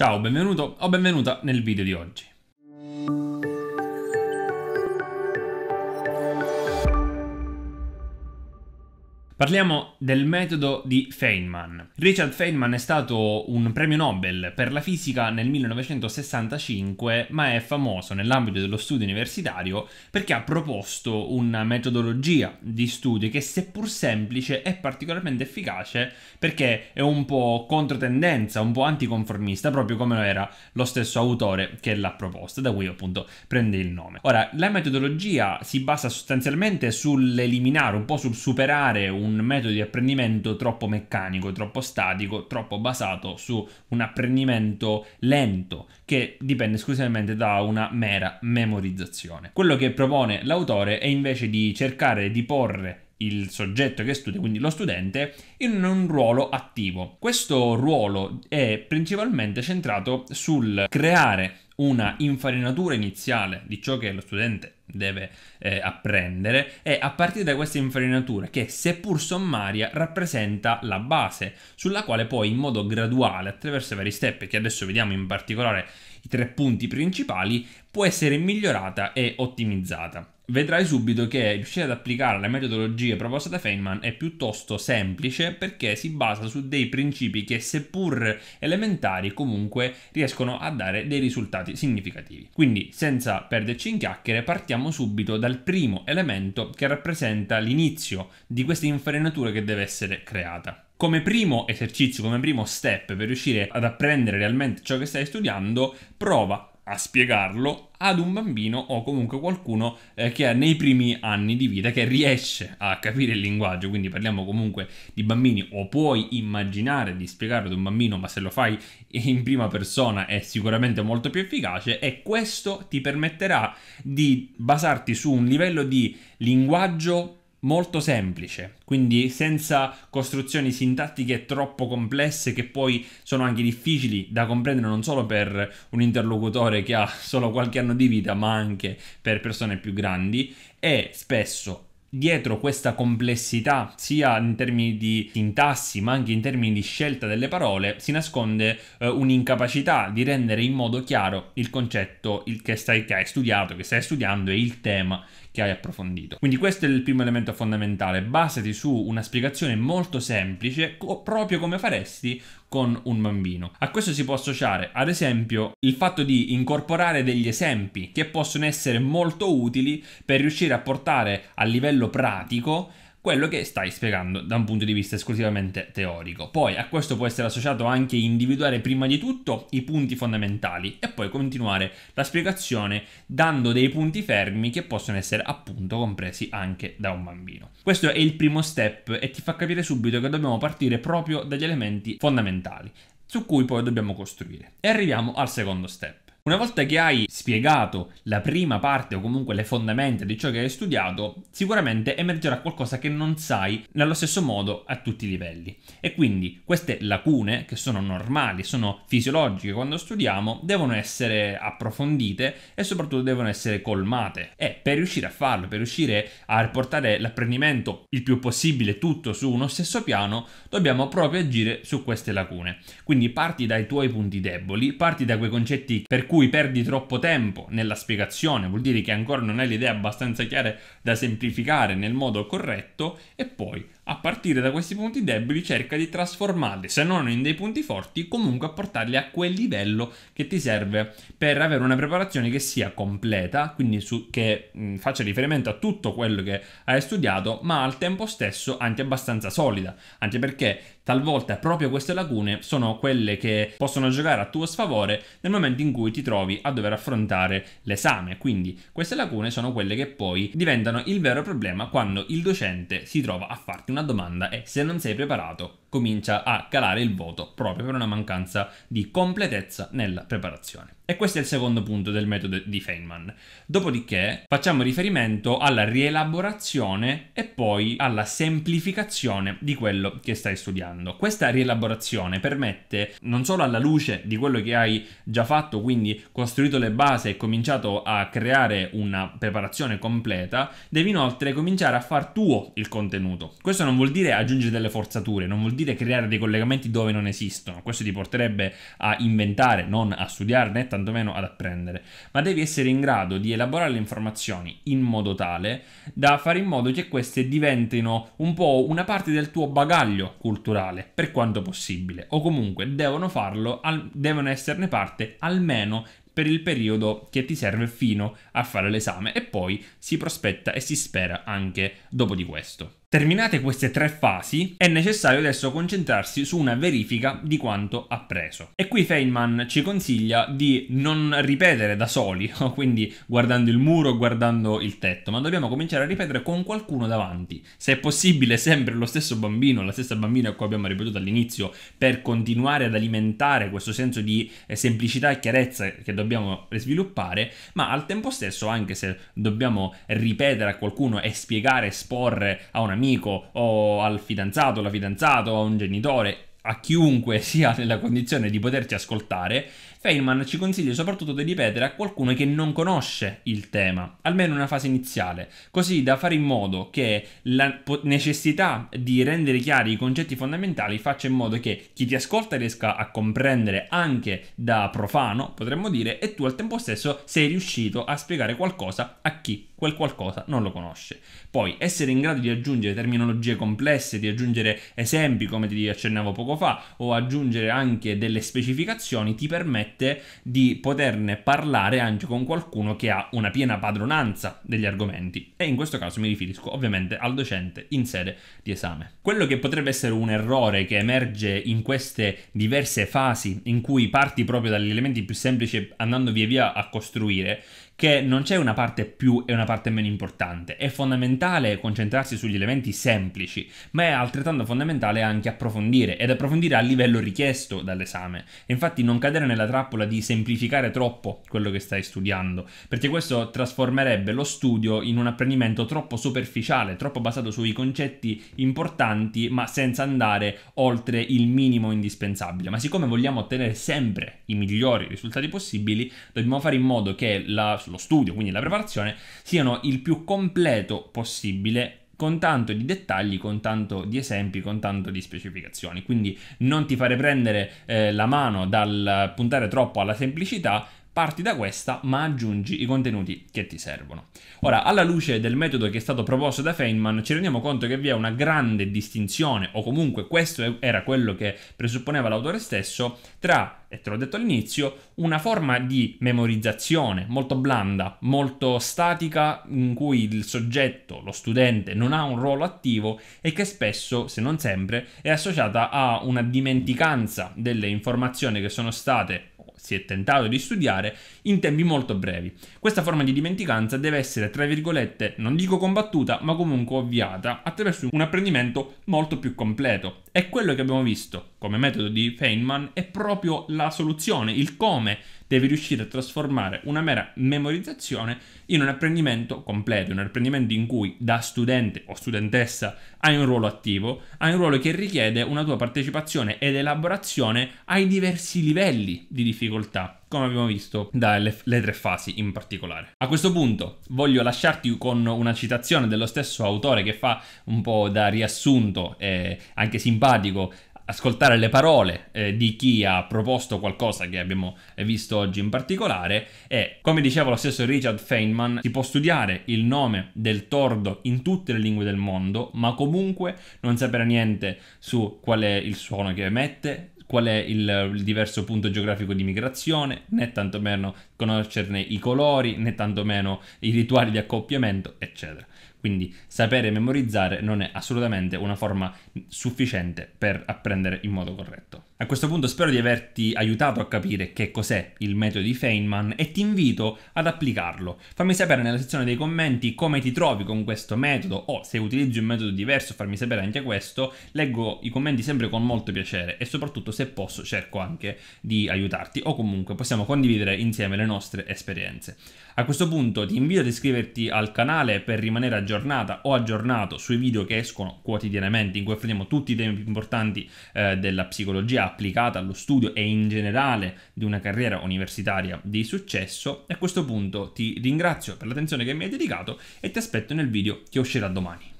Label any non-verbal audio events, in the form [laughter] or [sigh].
Ciao, benvenuto o benvenuta nel video di oggi. Parliamo del metodo di Feynman. Richard Feynman è stato un premio Nobel per la fisica nel 1965, ma è famoso nell'ambito dello studio universitario perché ha proposto una metodologia di studio che seppur semplice è particolarmente efficace perché è un po' controtendenza, un po' anticonformista, proprio come lo era lo stesso autore che l'ha proposta, da cui appunto prende il nome. Ora, la metodologia si basa sostanzialmente sull'eliminare, un po' sul superare un un metodo di apprendimento troppo meccanico, troppo statico, troppo basato su un apprendimento lento che dipende esclusivamente da una mera memorizzazione. Quello che propone l'autore è invece di cercare di porre il soggetto che studia, quindi lo studente, in un ruolo attivo. Questo ruolo è principalmente centrato sul creare una infarinatura iniziale di ciò che lo studente deve eh, apprendere e a partire da questa infarinatura che seppur sommaria rappresenta la base sulla quale poi in modo graduale attraverso i vari step che adesso vediamo in particolare i tre punti principali può essere migliorata e ottimizzata vedrai subito che riuscire ad applicare le metodologie proposte da Feynman è piuttosto semplice perché si basa su dei principi che seppur elementari comunque riescono a dare dei risultati significativi. Quindi senza perderci in chiacchiere partiamo subito dal primo elemento che rappresenta l'inizio di questa infarinatura che deve essere creata come primo esercizio, come primo step per riuscire ad apprendere realmente ciò che stai studiando, prova a spiegarlo ad un bambino o comunque qualcuno eh, che è nei primi anni di vita che riesce a capire il linguaggio, quindi parliamo comunque di bambini o puoi immaginare di spiegarlo ad un bambino, ma se lo fai in prima persona è sicuramente molto più efficace e questo ti permetterà di basarti su un livello di linguaggio molto semplice, quindi senza costruzioni sintattiche troppo complesse che poi sono anche difficili da comprendere non solo per un interlocutore che ha solo qualche anno di vita, ma anche per persone più grandi e spesso dietro questa complessità, sia in termini di sintassi ma anche in termini di scelta delle parole, si nasconde eh, un'incapacità di rendere in modo chiaro il concetto il che, stai, che hai studiato, che stai studiando e il tema che hai approfondito. Quindi questo è il primo elemento fondamentale, basati su una spiegazione molto semplice, proprio come faresti con un bambino. A questo si può associare, ad esempio, il fatto di incorporare degli esempi che possono essere molto utili per riuscire a portare a livello pratico quello che stai spiegando da un punto di vista esclusivamente teorico. Poi a questo può essere associato anche individuare prima di tutto i punti fondamentali e poi continuare la spiegazione dando dei punti fermi che possono essere appunto compresi anche da un bambino. Questo è il primo step e ti fa capire subito che dobbiamo partire proprio dagli elementi fondamentali su cui poi dobbiamo costruire. E arriviamo al secondo step. Una volta che hai spiegato la prima parte o comunque le fondamenta di ciò che hai studiato, sicuramente emergerà qualcosa che non sai nello stesso modo a tutti i livelli. E quindi queste lacune, che sono normali, sono fisiologiche quando studiamo, devono essere approfondite e soprattutto devono essere colmate. E per riuscire a farlo, per riuscire a portare l'apprendimento il più possibile tutto su uno stesso piano, dobbiamo proprio agire su queste lacune. Quindi parti dai tuoi punti deboli, parti da quei concetti per cui perdi troppo tempo nella spiegazione, vuol dire che ancora non hai le idee abbastanza chiare da semplificare nel modo corretto e poi a partire da questi punti deboli cerca di trasformarli, se non in dei punti forti, comunque a portarli a quel livello che ti serve per avere una preparazione che sia completa, quindi su, che mh, faccia riferimento a tutto quello che hai studiato, ma al tempo stesso anche abbastanza solida, anche perché talvolta proprio queste lacune sono quelle che possono giocare a tuo sfavore nel momento in cui ti trovi a dover affrontare l'esame, quindi queste lacune sono quelle che poi diventano il vero problema quando il docente si trova a farti una domanda è se non sei preparato comincia a calare il voto proprio per una mancanza di completezza nella preparazione. E questo è il secondo punto del metodo di Feynman. Dopodiché facciamo riferimento alla rielaborazione e poi alla semplificazione di quello che stai studiando. Questa rielaborazione permette non solo alla luce di quello che hai già fatto, quindi costruito le basi e cominciato a creare una preparazione completa, devi inoltre cominciare a far tuo il contenuto. Questo non vuol dire aggiungere delle forzature, non vuol dire dire creare dei collegamenti dove non esistono. Questo ti porterebbe a inventare, non a studiarne, tantomeno ad apprendere. Ma devi essere in grado di elaborare le informazioni in modo tale da fare in modo che queste diventino un po' una parte del tuo bagaglio culturale, per quanto possibile. O comunque devono farlo, devono esserne parte almeno per il periodo che ti serve fino a fare l'esame e poi si prospetta e si spera anche dopo di questo. Terminate queste tre fasi, è necessario adesso concentrarsi su una verifica di quanto appreso. E qui Feynman ci consiglia di non ripetere da soli, [laughs] oh, quindi guardando il muro, guardando il tetto, ma dobbiamo cominciare a ripetere con qualcuno davanti. Se è possibile sempre lo stesso bambino, la stessa bambina a cui abbiamo ripetuto all'inizio, per continuare ad alimentare questo senso di eh, semplicità e chiarezza che dobbiamo sviluppare, ma al tempo stesso, anche se dobbiamo ripetere a qualcuno e spiegare, esporre a una amico o al fidanzato, alla fidanzata o a un genitore, a chiunque [laughs] sia nella condizione di poterti ascoltare Feynman ci consiglia soprattutto di ripetere a qualcuno che non conosce il tema, almeno in una fase iniziale, così da fare in modo che la necessità di rendere chiari i concetti fondamentali faccia in modo che chi ti ascolta riesca a comprendere anche da profano, potremmo dire, e tu al tempo stesso sei riuscito a spiegare qualcosa a chi quel qualcosa non lo conosce. Poi essere in grado di aggiungere terminologie complesse, di aggiungere esempi come ti accennavo poco fa, o aggiungere anche delle specificazioni ti permette permette di poterne parlare anche con qualcuno che ha una piena padronanza degli argomenti e in questo caso mi riferisco ovviamente al docente in sede di esame. Quello che potrebbe essere un errore che emerge in queste diverse fasi in cui parti proprio dagli elementi più semplici andando via via a costruire che non c'è una parte più e una parte meno importante. È fondamentale concentrarsi sugli elementi semplici, ma è altrettanto fondamentale anche approfondire, ed approfondire a livello richiesto dall'esame. E infatti non cadere nella trappola di semplificare troppo quello che stai studiando, perché questo trasformerebbe lo studio in un apprendimento troppo superficiale, troppo basato sui concetti importanti, ma senza andare oltre il minimo indispensabile. Ma siccome vogliamo ottenere sempre i migliori risultati possibili, dobbiamo fare in modo che la lo studio, quindi la preparazione, siano il più completo possibile con tanto di dettagli, con tanto di esempi, con tanto di specificazioni. Quindi non ti fare prendere eh, la mano dal puntare troppo alla semplicità, parti da questa ma aggiungi i contenuti che ti servono. Ora, alla luce del metodo che è stato proposto da Feynman, ci rendiamo conto che vi è una grande distinzione, o comunque questo era quello che presupponeva l'autore stesso, tra, e te l'ho detto all'inizio, una forma di memorizzazione molto blanda, molto statica, in cui il soggetto, lo studente, non ha un ruolo attivo e che spesso, se non sempre, è associata a una dimenticanza delle informazioni che sono state si è tentato di studiare in tempi molto brevi. Questa forma di dimenticanza deve essere, tra virgolette, non dico combattuta, ma comunque ovviata attraverso un apprendimento molto più completo. E quello che abbiamo visto come metodo di Feynman è proprio la soluzione, il come devi riuscire a trasformare una mera memorizzazione in un apprendimento completo, un apprendimento in cui da studente o studentessa hai un ruolo attivo, hai un ruolo che richiede una tua partecipazione ed elaborazione ai diversi livelli di difficoltà come abbiamo visto dalle tre fasi in particolare. A questo punto voglio lasciarti con una citazione dello stesso autore che fa un po' da riassunto e eh, anche simpatico ascoltare le parole eh, di chi ha proposto qualcosa che abbiamo eh, visto oggi in particolare e come diceva lo stesso Richard Feynman si può studiare il nome del tordo in tutte le lingue del mondo ma comunque non sapere niente su qual è il suono che emette qual è il, il, diverso punto geografico di migrazione, né tantomeno conoscerne i colori, né tantomeno i rituali di accoppiamento, eccetera. Quindi sapere memorizzare non è assolutamente una forma sufficiente per apprendere in modo corretto. A questo punto spero di averti aiutato a capire che cos'è il metodo di Feynman e ti invito ad applicarlo. Fammi sapere nella sezione dei commenti come ti trovi con questo metodo o se utilizzi un metodo diverso fammi sapere anche questo. Leggo i commenti sempre con molto piacere e soprattutto se posso cerco anche di aiutarti o comunque possiamo condividere insieme le nostre esperienze. A questo punto ti invito ad iscriverti al canale per rimanere aggiornata o aggiornato sui video che escono quotidianamente in cui affrontiamo tutti i temi più importanti eh, della psicologia applicata allo studio e in generale di una carriera universitaria di successo. a questo punto ti ringrazio per l'attenzione che mi hai dedicato e ti aspetto nel video che uscirà domani.